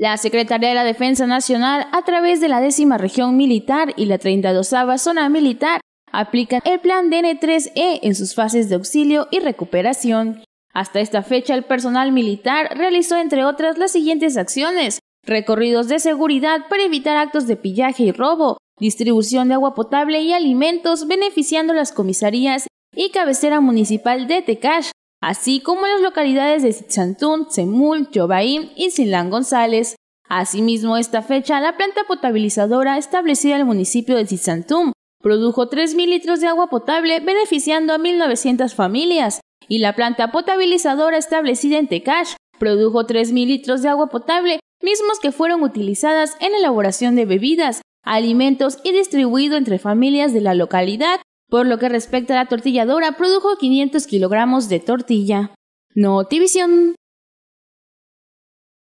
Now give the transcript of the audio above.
La Secretaría de la Defensa Nacional, a través de la décima región militar y la 32 zona militar, aplica el plan DN3E en sus fases de auxilio y recuperación. Hasta esta fecha, el personal militar realizó, entre otras, las siguientes acciones. Recorridos de seguridad para evitar actos de pillaje y robo, distribución de agua potable y alimentos beneficiando las comisarías y cabecera municipal de Tecash, así como en las localidades de Sitzantún, Semul, Chobaín y Silán González. Asimismo, esta fecha, la planta potabilizadora establecida en el municipio de Sitzantún produjo 3.000 litros de agua potable beneficiando a 1.900 familias y la planta potabilizadora establecida en Tecash produjo 3.000 litros de agua potable, mismos que fueron utilizadas en elaboración de bebidas, alimentos y distribuido entre familias de la localidad por lo que respecta a la tortilladora, produjo 500 kilogramos de tortilla. Notivision.